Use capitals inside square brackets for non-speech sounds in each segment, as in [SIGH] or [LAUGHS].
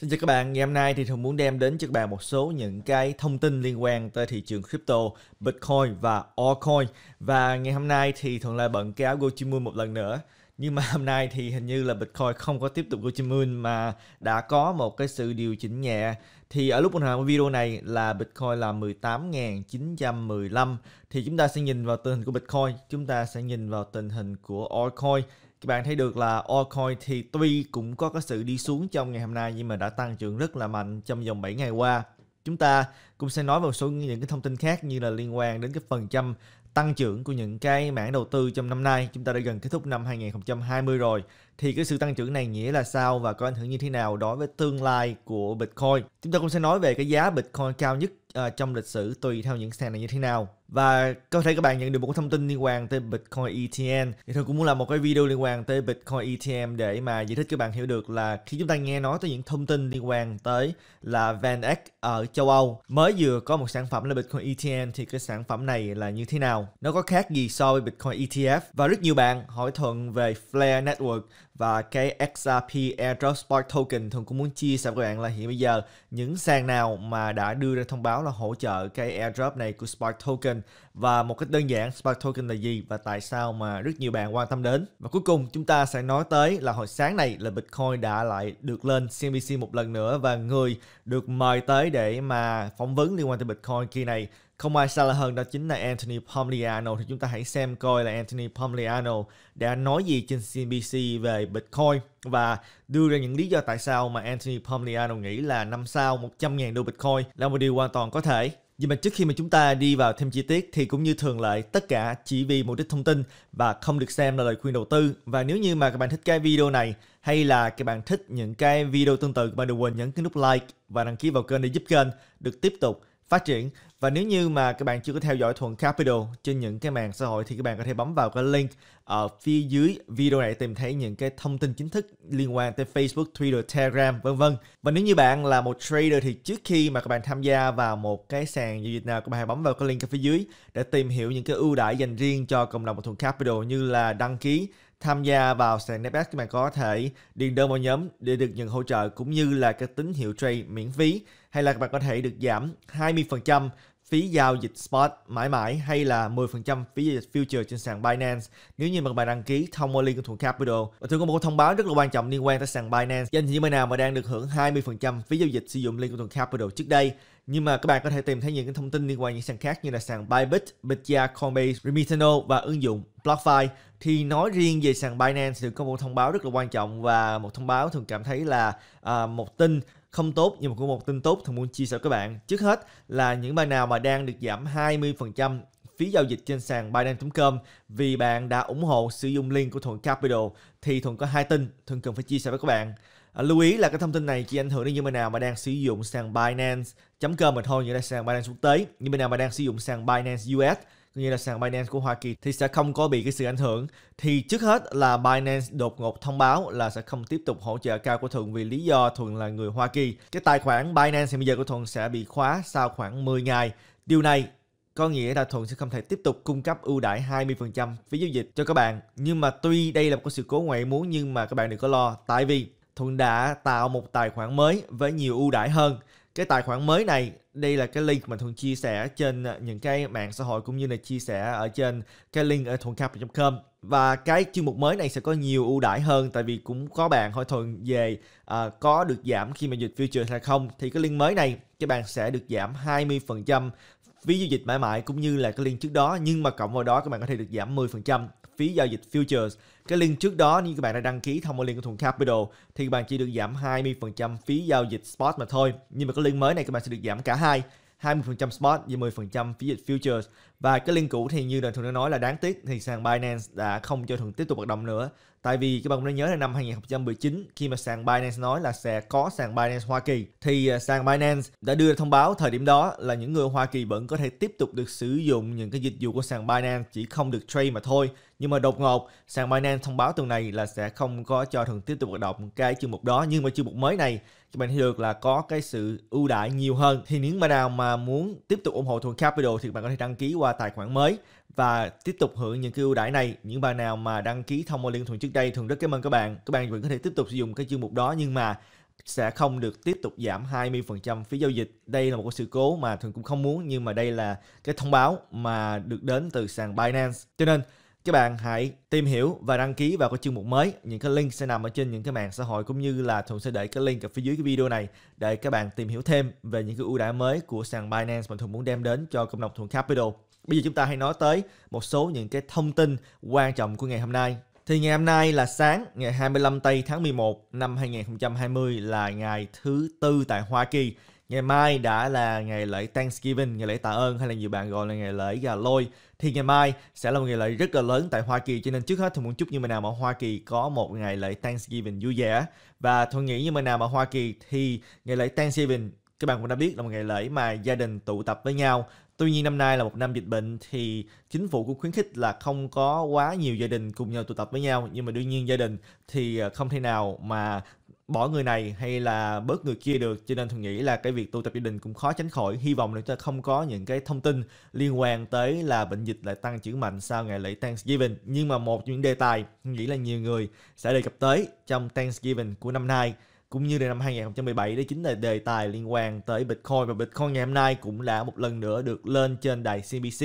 Xin chào các bạn, ngày hôm nay thì thường muốn đem đến cho các bạn một số những cái thông tin liên quan tới thị trường crypto, Bitcoin và altcoin. Và ngày hôm nay thì thường lại bận cáo Gucci Moon một lần nữa. Nhưng mà [LAUGHS] hôm nay thì hình như là Bitcoin không có tiếp tục Gucci Moon mà đã có một cái sự điều chỉnh nhẹ. Thì ở lúc mình làm video này là Bitcoin là 18.915 thì chúng ta sẽ nhìn vào tình hình của Bitcoin, chúng ta sẽ nhìn vào tình hình của altcoin các bạn thấy được là altcoin thì tuy cũng có cái sự đi xuống trong ngày hôm nay nhưng mà đã tăng trưởng rất là mạnh trong vòng 7 ngày qua. Chúng ta cũng sẽ nói vào số những cái thông tin khác như là liên quan đến cái phần trăm tăng trưởng của những cái mảng đầu tư trong năm nay. Chúng ta đã gần kết thúc năm 2020 rồi. Thì cái sự tăng trưởng này nghĩa là sao và có ảnh hưởng như thế nào đối với tương lai của Bitcoin. Chúng ta cũng sẽ nói về cái giá Bitcoin cao nhất uh, trong lịch sử tùy theo những sàn này như thế nào và có thể các bạn nhận được một thông tin liên quan tới Bitcoin ETN thì tôi cũng muốn làm một cái video liên quan tới Bitcoin ETN để mà giải thích các bạn hiểu được là khi chúng ta nghe nói tới những thông tin liên quan tới là VanEck ở châu Âu mới vừa có một sản phẩm là Bitcoin ETN thì cái sản phẩm này là như thế nào nó có khác gì so với Bitcoin ETF và rất nhiều bạn hỏi thuận về Flare Network và cái XRP Airdrop Spark Token thường cũng muốn chia sẻ với các bạn là hiện bây giờ những sàn nào mà đã đưa ra thông báo là hỗ trợ cái airdrop này của Spark Token và một cách đơn giản Spark Token là gì và tại sao mà rất nhiều bạn quan tâm đến. Và cuối cùng chúng ta sẽ nói tới là hồi sáng này là Bitcoin đã lại được lên CNBC một lần nữa và người được mời tới để mà phỏng vấn liên quan tới Bitcoin kỳ này không ai xa lạ hơn đó chính là Anthony Pompliano thì chúng ta hãy xem coi là Anthony Pompliano đã nói gì trên CNBC về Bitcoin và đưa ra những lý do tại sao mà Anthony Pompliano nghĩ là năm sau 100.000 đô Bitcoin là một điều hoàn toàn có thể. Nhưng mà trước khi mà chúng ta đi vào thêm chi tiết thì cũng như thường lệ tất cả chỉ vì mục đích thông tin và không được xem là lời khuyên đầu tư. Và nếu như mà các bạn thích cái video này hay là các bạn thích những cái video tương tự các bạn đừng quên nhấn cái nút like và đăng ký vào kênh để giúp kênh được tiếp tục phát triển. Và nếu như mà các bạn chưa có theo dõi Thuận Capital trên những cái mạng xã hội thì các bạn có thể bấm vào cái link ở phía dưới video này tìm thấy những cái thông tin chính thức liên quan tới Facebook, Twitter, Telegram vân vân. Và nếu như bạn là một trader thì trước khi mà các bạn tham gia vào một cái sàn giao dịch nào các bạn hãy bấm vào cái link ở phía dưới để tìm hiểu những cái ưu đãi dành riêng cho cộng đồng Thuận Capital như là đăng ký Tham gia vào sàn Napex các bạn có thể điền đơn vào nhóm để được nhận hỗ trợ cũng như là các tín hiệu trade miễn phí hay là các bạn có thể được giảm 20% phí giao dịch spot mãi mãi hay là 10% phí giao dịch future trên sàn Binance nếu như mà bạn đăng ký thông qua liên của Thuận Capital. Và thường có một thông báo rất là quan trọng liên quan tới sàn Binance. Danh những bạn nào mà đang được hưởng 20% phí giao dịch sử dụng liên của Thuận Capital trước đây nhưng mà các bạn có thể tìm thấy những cái thông tin liên quan những sàn khác như là sàn Bybit, Bitya, Coinbase, Remitano và ứng dụng BlockFi thì nói riêng về sàn Binance thì có một thông báo rất là quan trọng và một thông báo thường cảm thấy là à, một tin không tốt nhưng mà cũng một tin tốt thằng muốn chia sẻ các bạn. Trước hết là những bạn nào mà đang được giảm 20% phí giao dịch trên sàn Binance.com vì bạn đã ủng hộ sử dụng link của Thuận Capital thì Thuận có hai tin Thuận cần phải chia sẻ với các bạn. À, lưu ý là cái thông tin này chỉ ảnh hưởng đến những bạn nào mà đang sử dụng sàn Binance.com mà thôi, như là sàn Binance quốc tế. Những bạn nào mà đang sử dụng sàn Binance US cũng như là sàn Binance của Hoa Kỳ thì sẽ không có bị cái sự ảnh hưởng. Thì trước hết là Binance đột ngột thông báo là sẽ không tiếp tục hỗ trợ cao của Thuận vì lý do Thuận là người Hoa Kỳ. Cái tài khoản Binance hiện bây giờ của Thuận sẽ bị khóa sau khoảng 10 ngày. Điều này có nghĩa là Thuận sẽ không thể tiếp tục cung cấp ưu đãi 20% phí giao dịch cho các bạn. Nhưng mà tuy đây là một sự cố ngoại muốn nhưng mà các bạn đừng có lo tại vì Thuận đã tạo một tài khoản mới với nhiều ưu đãi hơn cái tài khoản mới này đây là cái link mà thuần chia sẻ trên ờ, những cái mạng xã hội cũng như là chia sẻ ở trên cái link ở thuầncap.com và cái chuyên mục mới này sẽ có nhiều ưu đãi hơn tại vì cũng có bạn hỏi thuần về uh, có được giảm khi mà dịch future hay không thì cái link mới này các bạn sẽ được giảm 20% phần trăm phí giao dịch mãi mãi cũng như là cái link trước đó nhưng mà cộng vào đó các bạn có thể được giảm 10% phần trăm phí giao dịch futures. Cái link trước đó như các bạn đã đăng ký thông qua link của Thuận Capital thì các bạn chỉ được giảm 20% phí giao dịch spot mà thôi. Nhưng mà cái link mới này các bạn sẽ được giảm cả hai. 20% spot và 10% phí dịch futures và cái link cũ thì như là thường đã nói là đáng tiếc thì sàn Binance đã không cho thường tiếp tục hoạt động nữa Tại vì các bạn cũng nhớ là năm 2019 khi mà sàn Binance nói là sẽ có sàn Binance Hoa Kỳ thì à, sàn Binance đã đưa thông báo thời điểm đó là những người Hoa Kỳ vẫn có thể tiếp tục được sử dụng những cái dịch vụ của sàn Binance chỉ không được trade mà thôi. Nhưng mà đột ngột sàn Binance thông báo tuần này là sẽ không có cho thường tiếp tục hoạt động cái chương mục đó nhưng mà chương mục mới này các bạn thấy được là có cái sự ưu đãi nhiều hơn thì nếu mà nào mà muốn tiếp tục ủng hộ Thuận Capital thì các bạn có thể đăng ký qua tài khoản mới và tiếp tục hưởng những cái ưu đãi này những bạn nào mà đăng ký thông qua liên thuận trước đây thường rất cảm ơn các bạn các bạn vẫn có thể tiếp tục sử dụng cái chương mục đó nhưng mà sẽ không được tiếp tục giảm 20% phí giao dịch. Đây là một sự cố mà thường cũng không muốn nhưng mà đây là cái thông báo mà được đến từ sàn Binance. Cho nên các bạn hãy tìm hiểu và đăng ký vào cái chương mục mới. Những cái link sẽ nằm ở trên những cái mạng xã hội cũng như là thường sẽ để cái link ở phía dưới cái video này để các bạn tìm hiểu thêm về những cái ưu đãi mới của sàn Binance mà thường muốn đem đến cho cộng đồng thuận Capital. Bây giờ chúng ta hãy nói tới một số những cái thông tin quan trọng của ngày hôm nay. Thì ngày hôm nay là sáng ngày 25 tây tháng 11 năm 2020 là ngày thứ tư tại Hoa Kỳ. Ngày mai đã là ngày lễ Thanksgiving, ngày lễ tạ ơn hay là nhiều bạn gọi là ngày lễ gà lôi. Thì ngày mai sẽ là một ngày lễ rất là lớn tại Hoa Kỳ cho nên trước hết thì muốn chúc như bạn nào ở Hoa Kỳ có một ngày lễ Thanksgiving vui vẻ. Và tôi nghĩ như bạn nào mà Hoa Kỳ thì ngày lễ Thanksgiving các bạn cũng đã biết là một ngày lễ mà gia đình tụ tập với nhau. Tuy nhiên năm nay là một năm dịch bệnh thì chính phủ cũng khuyến khích là không có quá nhiều gia đình cùng nhau tụ tập với nhau. Nhưng mà đương nhiên gia đình thì à, không thể nào mà bỏ người này hay là bớt người kia được cho nên tôi nghĩ là cái việc tụ tập gia đình cũng khó tránh khỏi hy vọng là chúng ta không có những cái thông tin liên quan tới là bệnh dịch lại tăng trưởng mạnh sau ngày lễ Thanksgiving nhưng mà một những đề tài nghĩ là nhiều người sẽ đề cập tới trong Thanksgiving của năm nay cũng như là năm 2017 đó chính là đề tài liên quan tới Bitcoin và Bitcoin ngày hôm nay cũng đã một lần nữa được lên trên đài CNBC.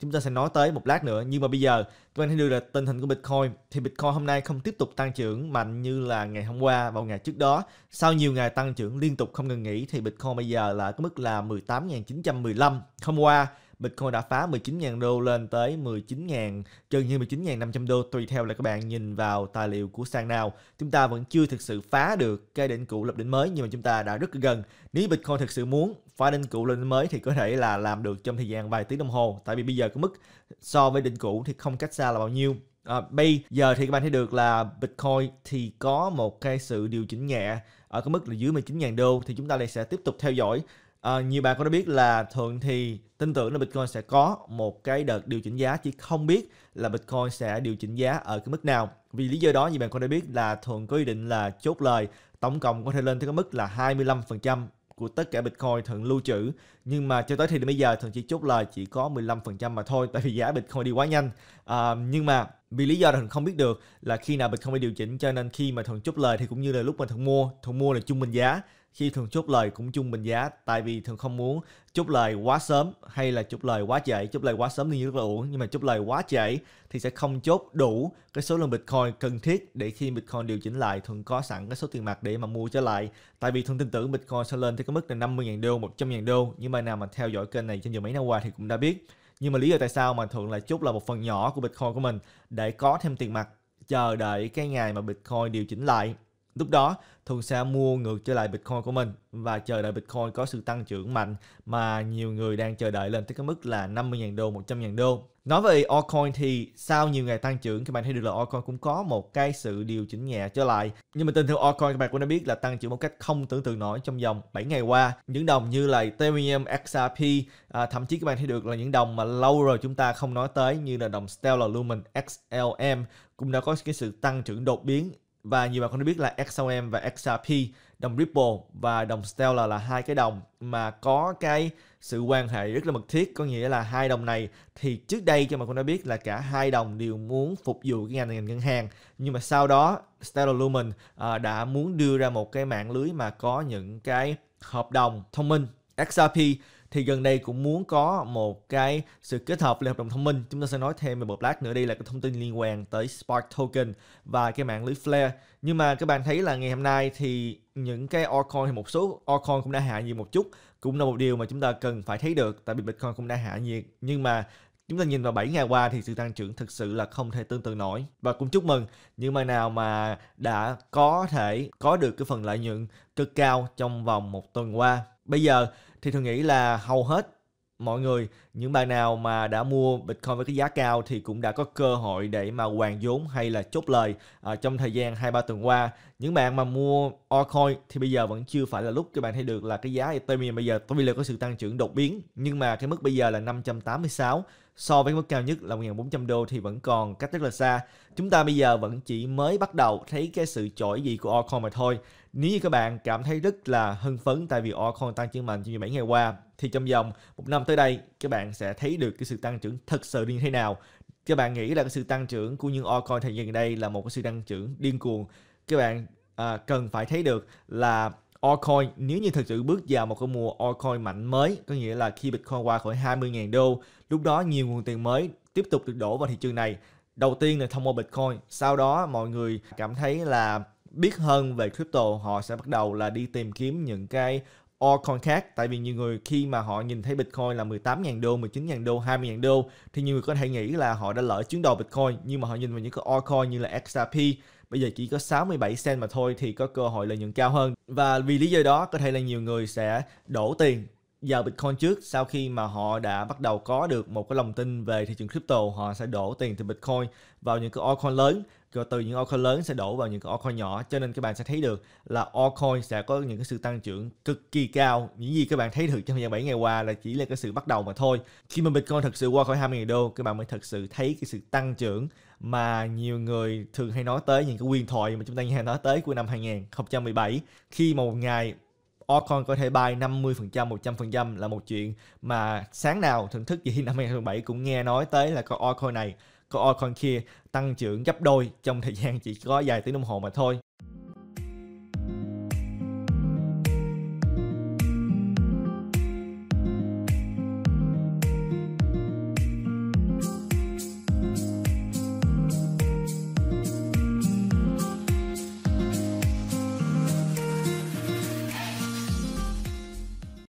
Chúng ta sẽ nói tới một lát nữa nhưng mà bây giờ các bạn thấy được là tình hình của Bitcoin thì Bitcoin hôm nay không tiếp tục tăng trưởng mạnh như là ngày hôm qua vào ngày trước đó. Sau nhiều ngày tăng trưởng liên tục không ngừng nghỉ thì Bitcoin bây giờ là có mức là 18.915. Hôm qua Bitcoin đã phá 19.000 đô lên tới 19.000, gần như 19.500 đô tùy theo là các bạn nhìn vào tài liệu của sàn nào. Chúng ta vẫn chưa thực sự phá được cái đỉnh cũ lập đỉnh mới nhưng mà chúng ta đã rất gần. Nếu Bitcoin thực sự muốn phá đỉnh cũ lên đỉnh mới thì có thể là làm được trong thời gian vài tiếng đồng hồ. Tại vì bây giờ cái mức so với đỉnh cũ thì không cách xa là bao nhiêu. À, bây giờ thì các bạn thấy được là Bitcoin thì có một cái sự điều chỉnh nhẹ ở cái mức là dưới 19.000 đô thì chúng ta lại sẽ tiếp tục theo dõi À, ờ, nhiều bạn cũng đã biết là thường thì tin tưởng là Bitcoin sẽ có một cái đợt điều chỉnh giá chỉ không biết là Bitcoin sẽ điều chỉnh giá ở cái mức nào. Vì lý do đó nhiều bạn cũng đã biết là thường có ý định là chốt lời tổng cộng có thể lên tới cái mức là 25% của tất cả Bitcoin thường lưu trữ nhưng mà cho tới thì đến bây giờ thường chỉ chốt lời chỉ có 15% mà thôi tại vì giá Bitcoin đi quá nhanh à, nhưng mà vì lý do là thường không biết được là khi nào Bitcoin bị điều chỉnh cho nên khi mà thường chốt lời thì cũng như là lúc mà thường mua thường mua là trung bình giá khi thường chốt lời cũng chung bình giá tại vì thường không muốn chốt lời quá sớm hay là chốt lời quá chạy, chốt lời quá sớm thì rất là uổng nhưng mà chốt lời quá chạy thì sẽ không chốt đủ cái số lượng bitcoin cần thiết để khi bitcoin điều chỉnh lại thường có sẵn cái số tiền mặt để mà mua trở lại tại vì thường tin tưởng bitcoin sẽ lên tới cái mức là 50.000 đô 100.000 đô nhưng mà nào mà theo dõi kênh này trong giờ mấy năm qua thì cũng đã biết nhưng mà lý do tại sao mà thường lại chốt là một phần nhỏ của bitcoin của mình để có thêm tiền mặt chờ đợi cái ngày mà bitcoin điều chỉnh lại Lúc đó, Thuận sẽ mua ngược trở lại Bitcoin của mình và chờ đợi Bitcoin có sự tăng trưởng mạnh mà nhiều người đang chờ đợi lên tới cái mức là 50.000 đô, 100.000 đô. Nói về altcoin thì sau nhiều ngày tăng trưởng các bạn thấy được là altcoin cũng có một cái sự điều chỉnh nhẹ trở lại. Nhưng mà tin thường altcoin các bạn cũng đã biết là tăng trưởng một cách không tưởng tượng nổi trong vòng 7 ngày qua. Những đồng như là Ethereum, XRP, à, thậm chí các bạn thấy được là những đồng mà lâu rồi chúng ta không nói tới như là đồng Stellar Lumen XLM cũng đã có cái sự tăng trưởng đột biến và nhiều bạn không biết là XOM và XRP, đồng Ripple và đồng Stellar là hai cái đồng mà có cái sự quan hệ rất là mật thiết, có nghĩa là hai đồng này thì trước đây cho mà cũng đã biết là cả hai đồng đều muốn phục vụ cái ngành ngành ngân hàng, nhưng mà sau đó Stellar Lumen à, đã muốn đưa ra một cái mạng lưới mà có những cái hợp đồng thông minh XRP thì gần đây cũng muốn có một cái sự kết hợp lên hợp đồng thông minh chúng ta sẽ nói thêm về một lát nữa đi là cái thông tin liên quan tới Spark Token và cái mạng lưới Flare nhưng mà các bạn thấy là ngày hôm nay thì những cái altcoin thì một số altcoin cũng đã hạ nhiệt một chút cũng là một điều mà chúng ta cần phải thấy được tại vì Bitcoin cũng đã hạ nhiệt nhưng mà chúng ta nhìn vào 7 ngày qua thì sự tăng trưởng thực sự là không thể tương tự nổi và cũng chúc mừng những mà nào mà đã có thể có được cái phần lợi nhuận cực cao trong vòng một tuần qua bây giờ thì thường nghĩ là hầu hết mọi người những bạn nào mà đã mua Bitcoin với cái giá cao thì cũng đã có cơ hội để mà hoàn vốn hay là chốt lời à, trong thời gian hai ba tuần qua. Những bạn mà mua Orcoin thì bây giờ vẫn chưa phải là lúc các bạn thấy được là cái giá Ethereum bây giờ có là có sự tăng trưởng đột biến nhưng mà cái mức bây giờ là 586 so với mức cao nhất là 1.400 đô thì vẫn còn cách rất là xa. Chúng ta bây giờ vẫn chỉ mới bắt đầu thấy cái sự trỗi gì của Orcoin mà thôi. Nếu như các bạn cảm thấy rất là hưng phấn tại vì Orcon tăng trưởng mạnh trong 17 ngày qua thì trong vòng một năm tới đây các bạn sẽ thấy được cái sự tăng trưởng thật sự như thế nào. Các bạn nghĩ là cái sự tăng trưởng của những Orcon thời gian gần đây là một cái sự tăng trưởng điên cuồng. Các bạn à, cần phải thấy được là Altcoin nếu như thực sự bước vào một cái mùa altcoin mạnh mới, có nghĩa là khi Bitcoin qua khỏi 20.000 đô, lúc đó nhiều nguồn tiền mới tiếp tục được đổ vào thị trường này. Đầu tiên là thông qua Bitcoin, sau đó mọi người cảm thấy là biết hơn về crypto họ sẽ bắt đầu là đi tìm kiếm những cái altcoin khác tại vì nhiều người khi mà họ nhìn thấy Bitcoin là 18.000 đô, 19.000 đô, 20.000 đô thì nhiều người có thể nghĩ là họ đã lỡ chuyến đầu Bitcoin nhưng mà họ nhìn vào những cái altcoin như là XRP bây giờ chỉ có 67 cent mà thôi thì có cơ hội lợi nhuận cao hơn và vì lý do đó có thể là nhiều người sẽ đổ tiền vào Bitcoin trước sau khi mà họ đã bắt đầu có được một cái lòng tin về thị trường crypto họ sẽ đổ tiền từ Bitcoin vào những cái altcoin lớn từ những altcoin lớn sẽ đổ vào những cái altcoin nhỏ cho nên các bạn sẽ thấy được là altcoin sẽ có những cái sự tăng trưởng cực kỳ cao những gì các bạn thấy được trong thời gian 7 ngày qua là chỉ là cái sự bắt đầu mà thôi khi mà Bitcoin thật sự qua khỏi 20.000 đô các bạn mới thật sự thấy cái sự tăng trưởng mà nhiều người thường hay nói tới những cái quyền thoại mà chúng ta hay nói tới của năm 2017 khi một ngày altcoin có thể bay 50%, 100% là một chuyện mà sáng nào thưởng thức gì năm 2017 cũng nghe nói tới là con altcoin này Oil Con kia tăng trưởng gấp đôi trong thời gian chỉ có vài tiếng đồng hồ mà thôi.